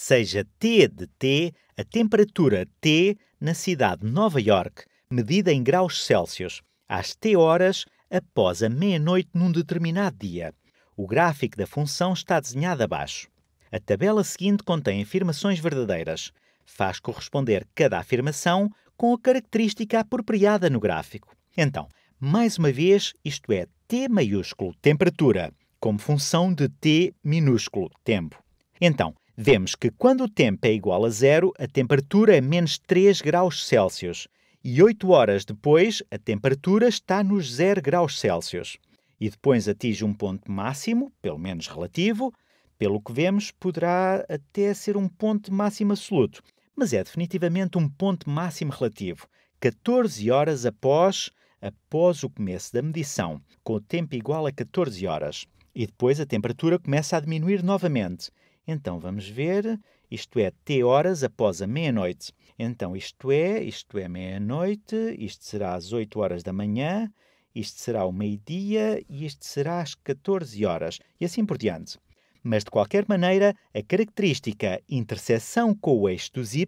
seja T de T a temperatura T na cidade de Nova York, medida em graus Celsius, às T horas após a meia-noite num determinado dia. O gráfico da função está desenhado abaixo. A tabela seguinte contém afirmações verdadeiras. Faz corresponder cada afirmação com a característica apropriada no gráfico. Então, mais uma vez, isto é T maiúsculo temperatura, como função de T minúsculo tempo. Então, vemos que quando o tempo é igual a zero, a temperatura é menos 3 graus Celsius e 8 horas depois a temperatura está nos 0 graus Celsius e depois atinge um ponto máximo, pelo menos relativo, pelo que vemos, poderá até ser um ponto máximo absoluto, mas é definitivamente um ponto máximo relativo, 14 horas após após o começo da medição, com o tempo igual a 14 horas. E depois a temperatura começa a diminuir novamente então vamos ver, isto é t horas após a meia-noite. Então isto é, isto é meia-noite, isto será às 8 horas da manhã, isto será ao meio-dia e isto será às 14 horas, e assim por diante. Mas, de qualquer maneira, a característica interseção com o eixo dos y,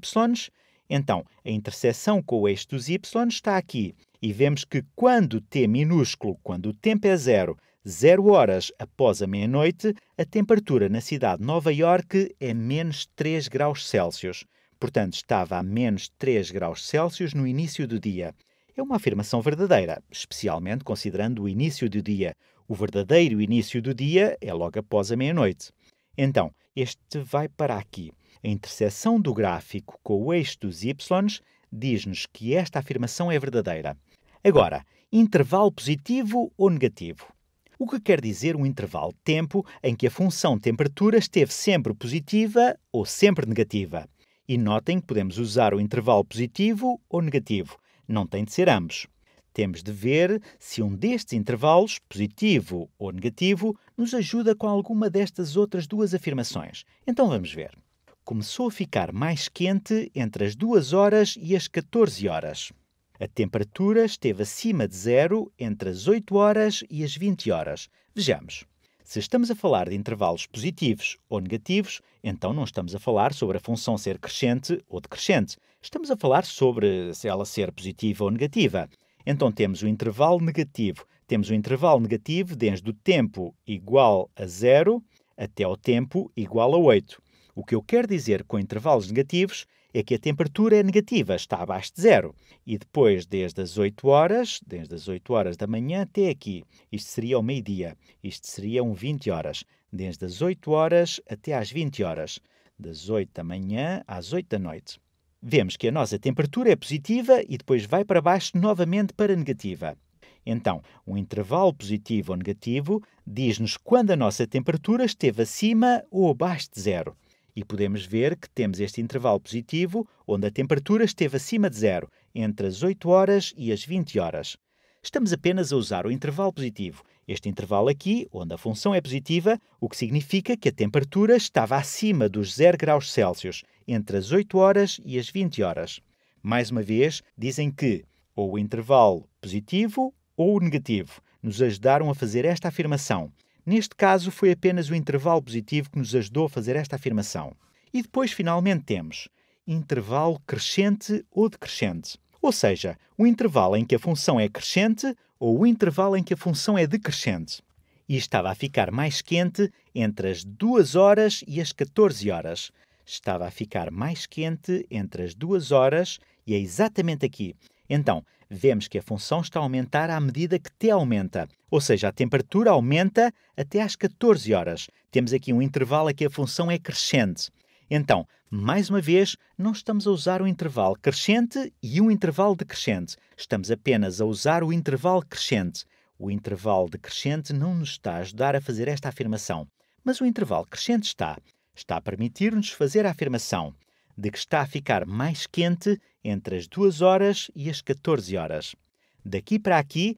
então, a interseção com o eixo dos y está aqui, e vemos que quando t minúsculo, quando o tempo é zero, Zero horas após a meia-noite, a temperatura na cidade de Nova Iorque é menos 3 graus Celsius. Portanto, estava a menos 3 graus Celsius no início do dia. É uma afirmação verdadeira, especialmente considerando o início do dia. O verdadeiro início do dia é logo após a meia-noite. Então, este vai para aqui. A interseção do gráfico com o eixo dos y diz-nos que esta afirmação é verdadeira. Agora, intervalo positivo ou negativo? o que quer dizer um intervalo de tempo em que a função temperatura esteve sempre positiva ou sempre negativa. E notem que podemos usar o intervalo positivo ou negativo, não tem de ser ambos. Temos de ver se um destes intervalos, positivo ou negativo, nos ajuda com alguma destas outras duas afirmações. Então vamos ver. Começou a ficar mais quente entre as 2 horas e as 14 horas. A temperatura esteve acima de zero entre as 8 horas e as 20 horas. Vejamos. Se estamos a falar de intervalos positivos ou negativos, então não estamos a falar sobre a função ser crescente ou decrescente. Estamos a falar sobre se ela ser positiva ou negativa. Então temos o intervalo negativo. Temos o intervalo negativo desde o tempo igual a zero até o tempo igual a 8. O que eu quero dizer com intervalos negativos é que a temperatura é negativa está abaixo de zero. E depois, desde as 8 horas, desde as 8 horas da manhã até aqui, isto seria ao meio-dia, isto seriam 20 horas, desde as 8 horas até às 20 horas, das 8 da manhã às 8 da noite. Vemos que a nossa temperatura é positiva e depois vai para baixo novamente para negativa. Então, um intervalo positivo ou negativo diz-nos quando a nossa temperatura esteve acima ou abaixo de zero e podemos ver que temos este intervalo positivo, onde a temperatura esteve acima de zero, entre as 8 horas e as 20 horas. Estamos apenas a usar o intervalo positivo, este intervalo aqui, onde a função é positiva, o que significa que a temperatura estava acima dos 0 graus Celsius, entre as 8 horas e as 20 horas. Mais uma vez, dizem que ou o intervalo positivo ou o negativo nos ajudaram a fazer esta afirmação. Neste caso, foi apenas o intervalo positivo que nos ajudou a fazer esta afirmação. E depois, finalmente, temos intervalo crescente ou decrescente. Ou seja, o intervalo em que a função é crescente ou o intervalo em que a função é decrescente. E estava a ficar mais quente entre as 2 horas e as 14 horas. Estava a ficar mais quente entre as 2 horas e é exatamente aqui. Então, vemos que a função está a aumentar à medida que T aumenta, ou seja, a temperatura aumenta até às 14 horas. Temos aqui um intervalo a que a função é crescente. Então, mais uma vez, não estamos a usar um intervalo crescente e um intervalo decrescente. Estamos apenas a usar o intervalo crescente. O intervalo decrescente não nos está a ajudar a fazer esta afirmação, mas o intervalo crescente está. Está a permitir-nos fazer a afirmação de que está a ficar mais quente entre as 2 horas e as 14 horas. Daqui para aqui,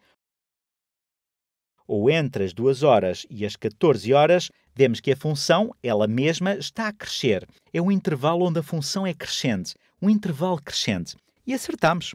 ou entre as 2 horas e as 14 horas, vemos que a função, ela mesma, está a crescer. É um intervalo onde a função é crescente, um intervalo crescente. E acertamos.